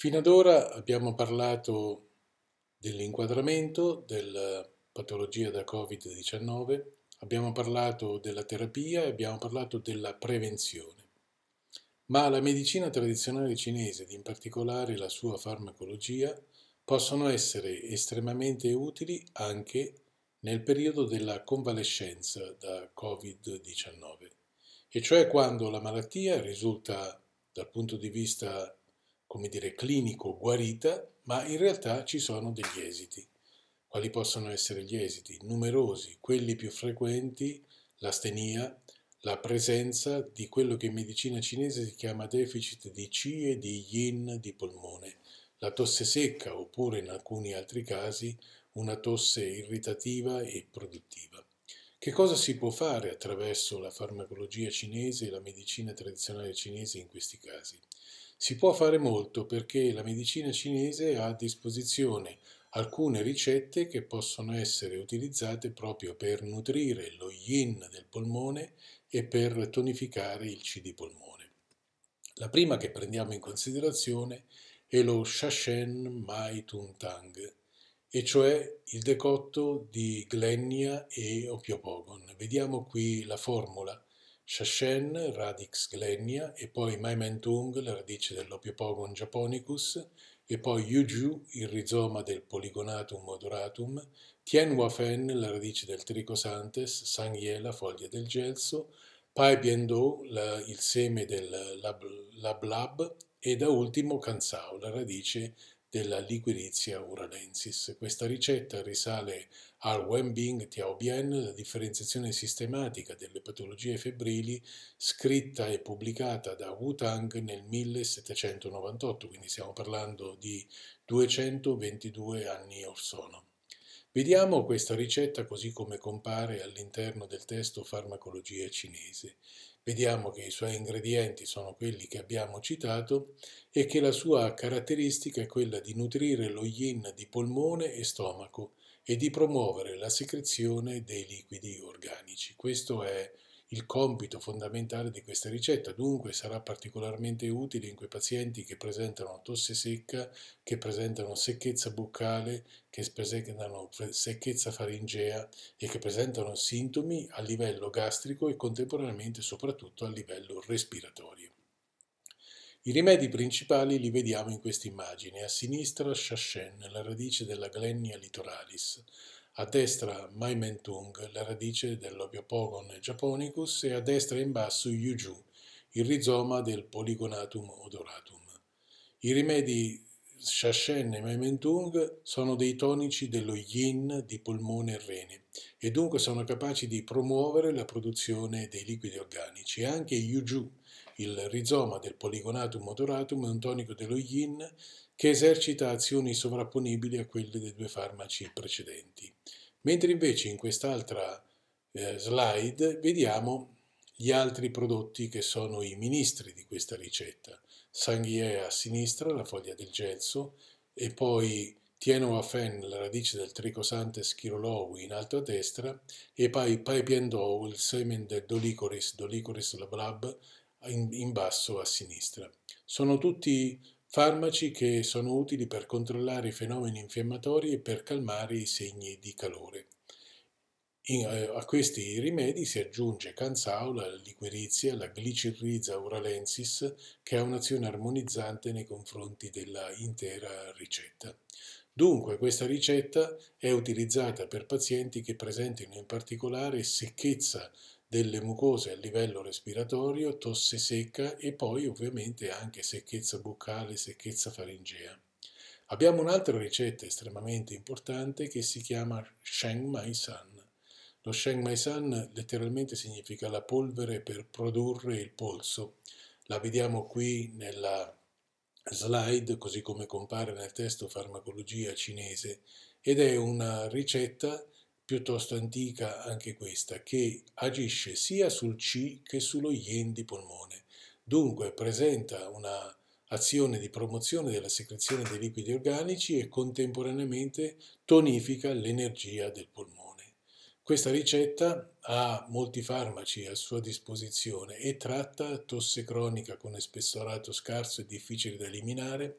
Fino ad ora abbiamo parlato dell'inquadramento, della patologia da Covid-19, abbiamo parlato della terapia e abbiamo parlato della prevenzione. Ma la medicina tradizionale cinese, ed in particolare la sua farmacologia, possono essere estremamente utili anche nel periodo della convalescenza da Covid-19, e cioè quando la malattia risulta dal punto di vista come dire, clinico guarita, ma in realtà ci sono degli esiti. Quali possono essere gli esiti? Numerosi, quelli più frequenti, l'astenia, la presenza di quello che in medicina cinese si chiama deficit di Qi e di Yin di polmone, la tosse secca oppure in alcuni altri casi una tosse irritativa e produttiva. Che cosa si può fare attraverso la farmacologia cinese e la medicina tradizionale cinese in questi casi? Si può fare molto perché la medicina cinese ha a disposizione alcune ricette che possono essere utilizzate proprio per nutrire lo yin del polmone e per tonificare il chi di polmone. La prima che prendiamo in considerazione è lo Shashen Mai Tun Tang, e cioè il decotto di Glennia e Opiopogon. Vediamo qui la formula Shashen, Radix Glennia e poi Maimentung, la radice dell'Opiopogon japonicus, e poi Yuju, il rizoma del Polygonatum odoratum, Tien Tienwafen, la radice del Tricosantes, Sangye, la foglia del gelso, Pai Biendo, la, il seme del lab, lab, e da ultimo Kansao, la radice della liquirizia uralensis. Questa ricetta risale al Wenbing Tiaobian, la differenziazione sistematica delle patologie febbrili, scritta e pubblicata da Wu Tang nel 1798, quindi stiamo parlando di 222 anni or sono. Vediamo questa ricetta così come compare all'interno del testo Farmacologia cinese. Vediamo che i suoi ingredienti sono quelli che abbiamo citato e che la sua caratteristica è quella di nutrire lo yin di polmone e stomaco e di promuovere la secrezione dei liquidi organici. Questo è il compito fondamentale di questa ricetta dunque sarà particolarmente utile in quei pazienti che presentano tosse secca, che presentano secchezza buccale, che presentano secchezza faringea e che presentano sintomi a livello gastrico e contemporaneamente soprattutto a livello respiratorio. I rimedi principali li vediamo in questa immagine. A sinistra Shashen, la radice della glennia litoralis a destra Maimentung, la radice dell'Opiopogon japonicus, e a destra in basso Yuju, il rizoma del Polygonatum odoratum. I rimedi Shashen e Maimentung sono dei tonici dello yin di polmone e rene e dunque sono capaci di promuovere la produzione dei liquidi organici. Anche Yuju, il rizoma del Polygonatum odoratum, è un tonico dello yin che esercita azioni sovrapponibili a quelle dei due farmaci precedenti. Mentre invece in quest'altra eh, slide vediamo gli altri prodotti che sono i ministri di questa ricetta. Sanghie a sinistra, la foglia del gelso, e poi Tienoafen, la radice del tricosante chirolou in alto a destra, e poi Paipiendou, il semen del dolicoris, dolicoris lablab, in, in basso a sinistra. Sono tutti farmaci che sono utili per controllare i fenomeni infiammatori e per calmare i segni di calore. In, eh, a questi rimedi si aggiunge Cansao, la liquirizia, la glicirriza uralensis, che ha un'azione armonizzante nei confronti dell'intera ricetta. Dunque questa ricetta è utilizzata per pazienti che presentino in particolare secchezza delle mucose a livello respiratorio, tosse secca e poi ovviamente anche secchezza buccale, secchezza faringea. Abbiamo un'altra ricetta estremamente importante che si chiama Sheng Mai San. Lo Sheng Mai San letteralmente significa la polvere per produrre il polso. La vediamo qui nella slide, così come compare nel testo farmacologia cinese, ed è una ricetta piuttosto antica anche questa, che agisce sia sul C che sullo yin di polmone. Dunque presenta una azione di promozione della secrezione dei liquidi organici e contemporaneamente tonifica l'energia del polmone. Questa ricetta ha molti farmaci a sua disposizione e tratta tosse cronica con espessorato scarso e difficile da eliminare,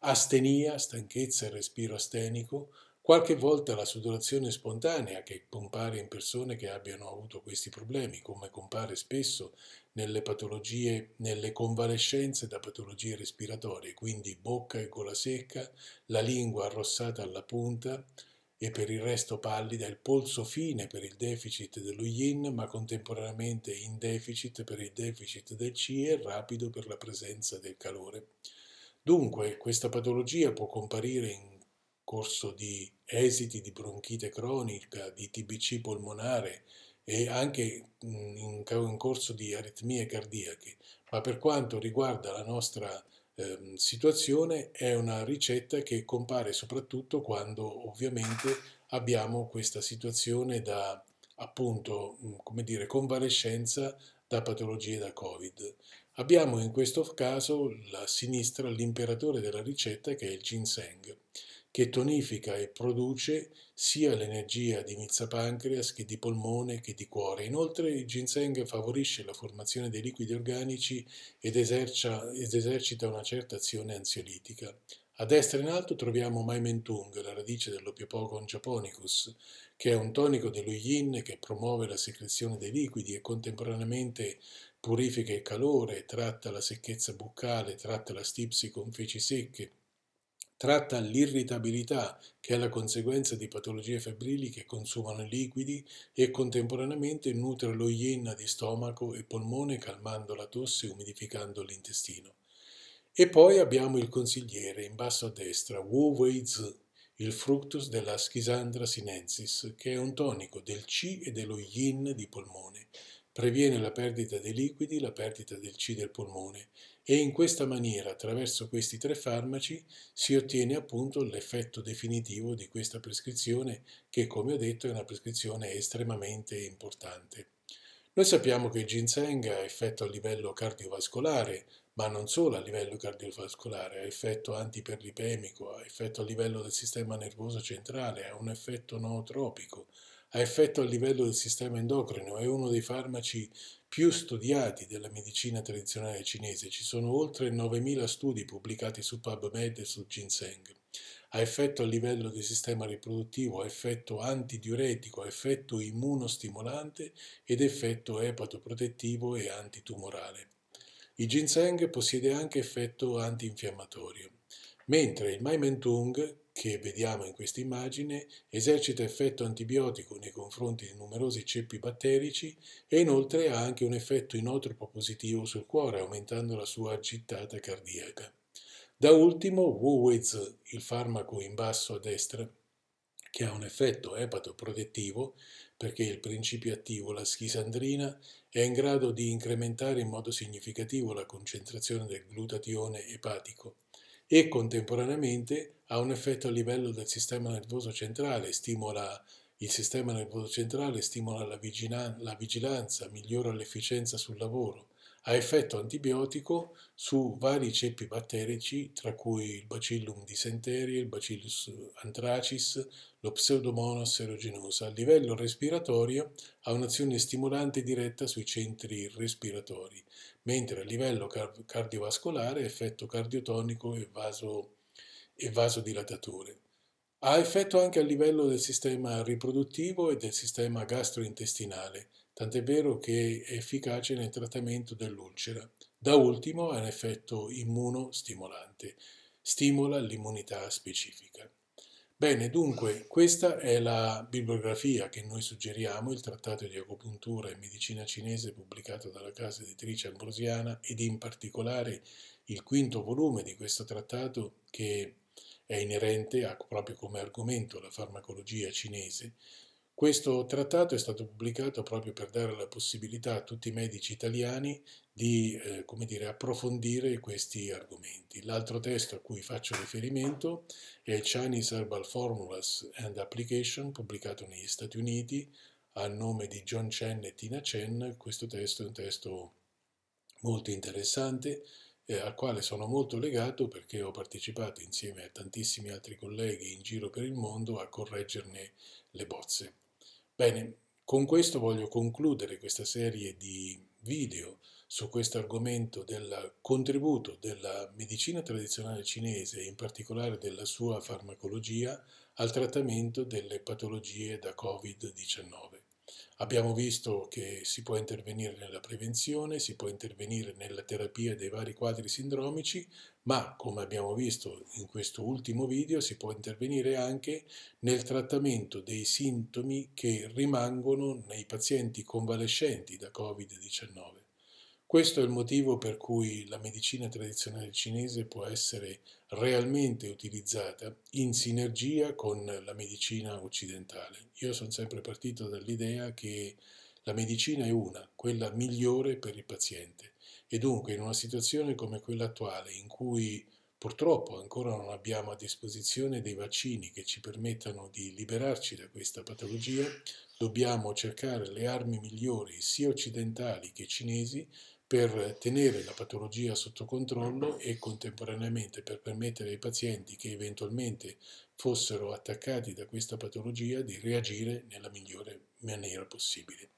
astenia, stanchezza e respiro astenico, Qualche volta la sudorazione spontanea che compare in persone che abbiano avuto questi problemi, come compare spesso nelle patologie, nelle convalescenze da patologie respiratorie, quindi bocca e gola secca, la lingua arrossata alla punta e per il resto pallida, il polso fine per il deficit dello yin, ma contemporaneamente in deficit per il deficit del Qi e rapido per la presenza del calore. Dunque, questa patologia può comparire in corso di esiti di bronchite cronica, di TBC polmonare e anche in, in corso di aritmie cardiache, ma per quanto riguarda la nostra eh, situazione è una ricetta che compare soprattutto quando ovviamente abbiamo questa situazione da appunto, come dire, convalescenza da patologie da Covid. Abbiamo in questo caso la sinistra l'imperatore della ricetta che è il ginseng che tonifica e produce sia l'energia di mizzapancreas che di polmone che di cuore. Inoltre il ginseng favorisce la formazione dei liquidi organici ed, esercia, ed esercita una certa azione ansiolitica. A destra in alto troviamo Mai Mentung, la radice dell'opiopogon japonicus, che è un tonico dello yin che promuove la secrezione dei liquidi e contemporaneamente purifica il calore, tratta la secchezza buccale, tratta la stipsi con feci secche tratta l'irritabilità, che è la conseguenza di patologie febbrili che consumano liquidi e contemporaneamente nutre lo ienna di stomaco e polmone calmando la tosse e umidificando l'intestino. E poi abbiamo il consigliere in basso a destra, Wu Wei Zi, il fructus della Schisandra sinensis, che è un tonico del Qi e dello Yin di polmone. Previene la perdita dei liquidi, la perdita del Qi del polmone e in questa maniera, attraverso questi tre farmaci, si ottiene appunto l'effetto definitivo di questa prescrizione che, come ho detto, è una prescrizione estremamente importante. Noi sappiamo che il ginseng ha effetto a livello cardiovascolare, ma non solo a livello cardiovascolare, ha effetto antiperlipemico, ha effetto a livello del sistema nervoso centrale, ha un effetto nootropico, ha effetto a livello del sistema endocrino, è uno dei farmaci più studiati della medicina tradizionale cinese, ci sono oltre 9.000 studi pubblicati su PubMed e su ginseng. Ha effetto a livello del sistema riproduttivo, ha effetto antidiuretico, ha effetto immunostimolante ed effetto epatoprotettivo e antitumorale. Il ginseng possiede anche effetto antinfiammatorio mentre il Maimentung, che vediamo in questa immagine, esercita effetto antibiotico nei confronti di numerosi ceppi batterici e inoltre ha anche un effetto inotropo positivo sul cuore, aumentando la sua gittata cardiaca. Da ultimo, Wuwiz, il farmaco in basso a destra, che ha un effetto epatoprotettivo perché il principio attivo, la schisandrina, è in grado di incrementare in modo significativo la concentrazione del glutatione epatico e contemporaneamente ha un effetto a livello del sistema nervoso centrale, stimola il sistema nervoso centrale, stimola la, la vigilanza, migliora l'efficienza sul lavoro, ha effetto antibiotico su vari ceppi batterici, tra cui il Bacillum dysenterie, il Bacillus anthracis, lo Pseudomonas aeruginosa. A livello respiratorio ha un'azione stimolante diretta sui centri respiratori mentre a livello car- cardiovascolare effetto cardiotonico e, vaso- e vasodilatatore. Ha effetto anche a livello del sistema riproduttivo e del sistema gastrointestinale, tant'è vero che è efficace nel trattamento dell'ulcera. Da ultimo ha un effetto immunostimolante, stimola l'immunità specifica. Bene, dunque, questa è la bibliografia che noi suggeriamo, il trattato di acupuntura e medicina cinese pubblicato dalla casa editrice ambrosiana ed in particolare il quinto volume di questo trattato che è inerente a, proprio come argomento alla farmacologia cinese. Questo trattato è stato pubblicato proprio per dare la possibilità a tutti i medici italiani di eh, dire, approfondire questi argomenti. L'altro testo a cui faccio riferimento è Chinese Herbal Formulas and Application, pubblicato negli Stati Uniti a nome di John Chen e Tina Chen. Questo testo è un testo molto interessante eh, al quale sono molto legato perché ho partecipato insieme a tantissimi altri colleghi in giro per il mondo a correggerne le bozze. Bene, con questo voglio concludere questa serie di video su questo argomento del contributo della medicina tradizionale cinese, in particolare della sua farmacologia, al trattamento delle patologie da Covid-19. Abbiamo visto che si può intervenire nella prevenzione, si può intervenire nella terapia dei vari quadri sindromici, ma come abbiamo visto in questo ultimo video si può intervenire anche nel trattamento dei sintomi che rimangono nei pazienti convalescenti da Covid-19. Questo è il motivo per cui la medicina tradizionale cinese può essere realmente utilizzata in sinergia con la medicina occidentale. Io sono sempre partito dall'idea che la medicina è una, quella migliore per il paziente e dunque in una situazione come quella attuale in cui purtroppo ancora non abbiamo a disposizione dei vaccini che ci permettano di liberarci da questa patologia, dobbiamo cercare le armi migliori sia occidentali che cinesi per tenere la patologia sotto controllo e contemporaneamente per permettere ai pazienti che eventualmente fossero attaccati da questa patologia di reagire nella migliore maniera possibile.